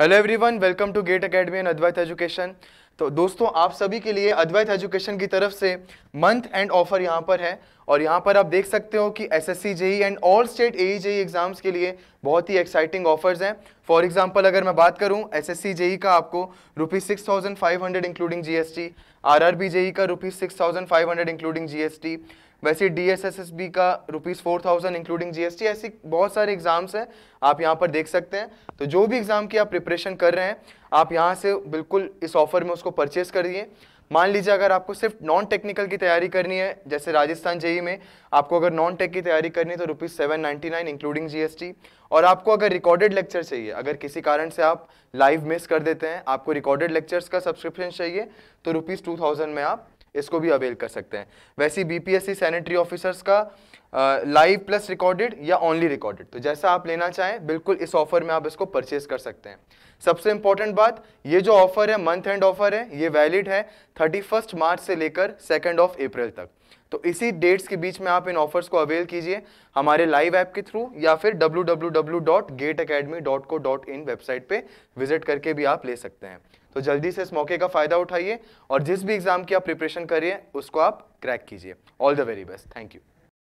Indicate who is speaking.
Speaker 1: hello everyone welcome to GATE academy and Advait education तो दोस्तों आप सभी के लिए अद्वैत एजुकेशन की तरफ से मंथ एंड ऑफर यहाँ पर है और यहाँ पर आप देख सकते हो कि S S and all state A E exams के लिए बहुत ही एक्साइटिंग ऑफर्स हैं फॉर एग्जांपल अगर मैं बात करूँ एस एस का आपको rupees six thousand five hundred including G S T R R B JE का rupees six thousand five hundred including G S T वैसे D S S S B का rupees four thousand including T ऐसी बहुत सारे exams हैं आप यहाँ पर देख सकते हैं तो जो भी एग्ज़ाम की आप प्रिपरेशन कर रहे हैं आप यहाँ से बिल्कुल इस ऑफर में उसको परचेज़ करिए मान लीजिए अगर आपको सिर्फ नॉन टेक्निकल की तैयारी करनी है जैसे राजस्थान जेई e में आपको अगर नॉन टेक की तैयारी करनी है तो rupees seven ninety nine including GST और आपको अगर रिकॉर्डेड लेक्चर चाहिए अगर किसी कारण से आप लाइव मिस कर देते हैं आपको रिकॉर्डेड लेक्चर्स का सब्सक्रिप्शन चाहिए तो रुपीज़ टू थाउजेंड में आप इसको भी अवेल कर सकते हैं वैसे बीपीएससी सैनिटरी ऑफिसर्स का लाइव प्लस रिकॉर्डेड या ओनली रिकॉर्डेड तो जैसा आप लेना चाहें बिल्कुल इस ऑफर में आप इसको परचेज कर सकते हैं सबसे इंपॉर्टेंट बात ये जो ऑफर है मंथ एंड ऑफर है ये वैलिड है थर्टी फर्स्ट मार्च से लेकर सेकेंड ऑफ अप्रैल तक तो इसी डेट्स के बीच में आप इन ऑफर्स को अवेल कीजिए हमारे लाइव ऐप के थ्रू या फिर डब्ल्यू वेबसाइट पे विजिट करके भी आप ले सकते हैं तो जल्दी से इस मौके का फ़ायदा उठाइए और जिस भी एग्ज़ाम की आप प्रिपरेशन करिए उसको आप क्रैक कीजिए all the very best thank you